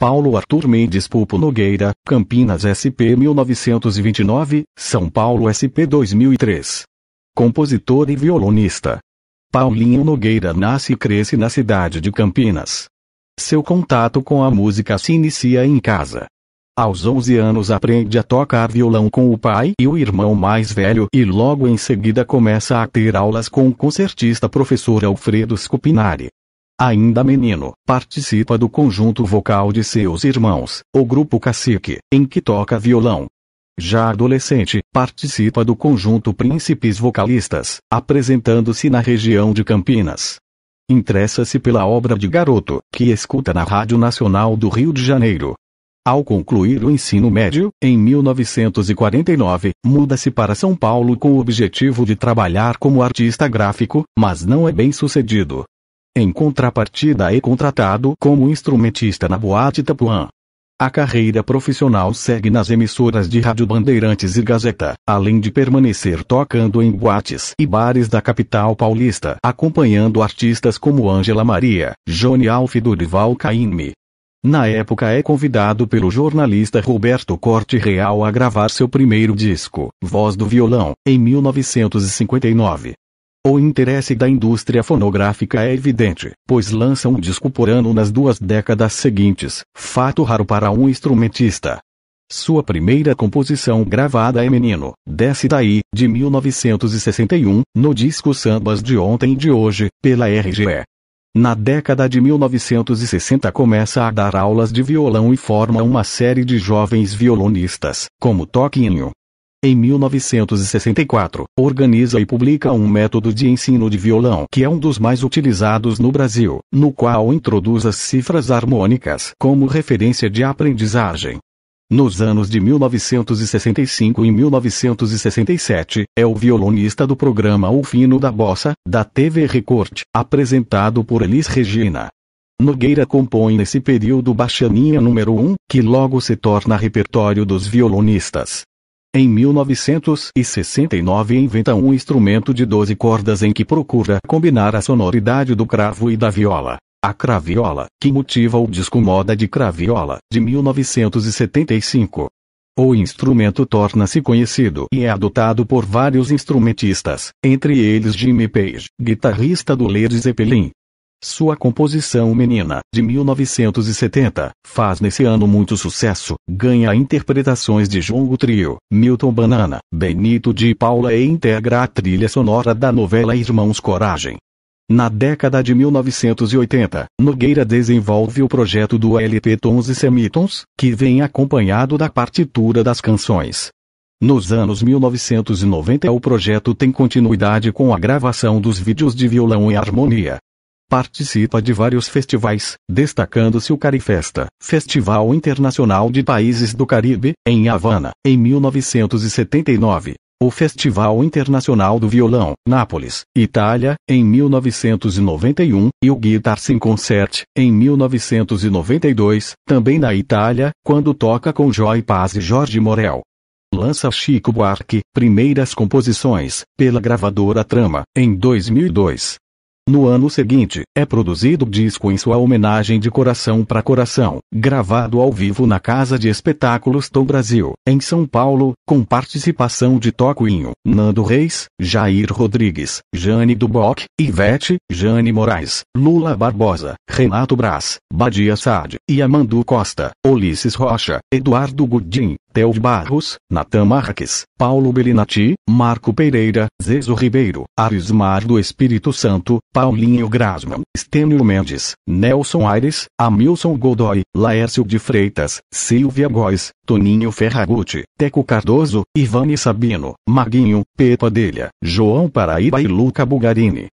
Paulo Arthur Mendes Pulpo Nogueira, Campinas SP 1929, São Paulo SP 2003. Compositor e violonista. Paulinho Nogueira nasce e cresce na cidade de Campinas. Seu contato com a música se inicia em casa. Aos 11 anos aprende a tocar violão com o pai e o irmão mais velho e logo em seguida começa a ter aulas com o concertista professor Alfredo Scupinari. Ainda menino, participa do conjunto vocal de seus irmãos, o Grupo Cacique, em que toca violão. Já adolescente, participa do conjunto Príncipes Vocalistas, apresentando-se na região de Campinas. Interessa-se pela obra de garoto, que escuta na Rádio Nacional do Rio de Janeiro. Ao concluir o ensino médio, em 1949, muda-se para São Paulo com o objetivo de trabalhar como artista gráfico, mas não é bem sucedido, em contrapartida é contratado como instrumentista na Boate Tapuã. A carreira profissional segue nas emissoras de Rádio Bandeirantes e Gazeta, além de permanecer tocando em boates e bares da capital paulista, acompanhando artistas como Ângela Maria, Johnny Alf e Durival Caymmi. Na época é convidado pelo jornalista Roberto Corte Real a gravar seu primeiro disco, Voz do Violão, em 1959, o interesse da indústria fonográfica é evidente, pois lança um disco por ano nas duas décadas seguintes, fato raro para um instrumentista. Sua primeira composição gravada é Menino, Desce Daí, de 1961, no disco Sambas de Ontem e de Hoje, pela RGE. Na década de 1960 começa a dar aulas de violão e forma uma série de jovens violonistas, como Toquinho, em 1964, organiza e publica um método de ensino de violão que é um dos mais utilizados no Brasil, no qual introduz as cifras harmônicas como referência de aprendizagem. Nos anos de 1965 e 1967, é o violonista do programa O Fino da Bossa, da TV Record, apresentado por Elis Regina. Nogueira compõe nesse período Baixaninha número 1, que logo se torna repertório dos violonistas. Em 1969 inventa um instrumento de 12 cordas em que procura combinar a sonoridade do cravo e da viola. A craviola, que motiva o disco Moda de Craviola, de 1975. O instrumento torna-se conhecido e é adotado por vários instrumentistas, entre eles Jimmy Page, guitarrista do Led Zeppelin, sua composição Menina, de 1970, faz nesse ano muito sucesso, ganha interpretações de João Trio, Milton Banana, Benito de Paula e integra a trilha sonora da novela Irmãos Coragem. Na década de 1980, Nogueira desenvolve o projeto do LP Tons e Semitons, que vem acompanhado da partitura das canções. Nos anos 1990 o projeto tem continuidade com a gravação dos vídeos de violão e harmonia, Participa de vários festivais, destacando-se o Carifesta, Festival Internacional de Países do Caribe, em Havana, em 1979. O Festival Internacional do Violão, Nápoles, Itália, em 1991, e o Guitar Sin Concert, em 1992, também na Itália, quando toca com Joy Paz e Jorge Morel. Lança Chico Buarque, Primeiras Composições, pela gravadora Trama, em 2002. No ano seguinte, é produzido o disco em sua homenagem de Coração para Coração, gravado ao vivo na Casa de Espetáculos do Brasil, em São Paulo, com participação de Tocuinho, Nando Reis, Jair Rodrigues, Jane Duboc, Ivete, Jane Moraes, Lula Barbosa, Renato Braz, Badia Saad, Yamandu Costa, Ulisses Rocha, Eduardo Gudim, Tel Barros, Natan Marques, Paulo Belinati, Marco Pereira, Zezo Ribeiro, Arismar Mar do Espírito Santo, Paulinho Grasman, Estênio Mendes, Nelson Aires, Hamilson Godoy, Laércio de Freitas, Silvia Góes, Toninho Ferragutti, Teco Cardoso, Ivani Sabino, Maguinho, Pepa Delha, João Paraíba e Luca Bugarini.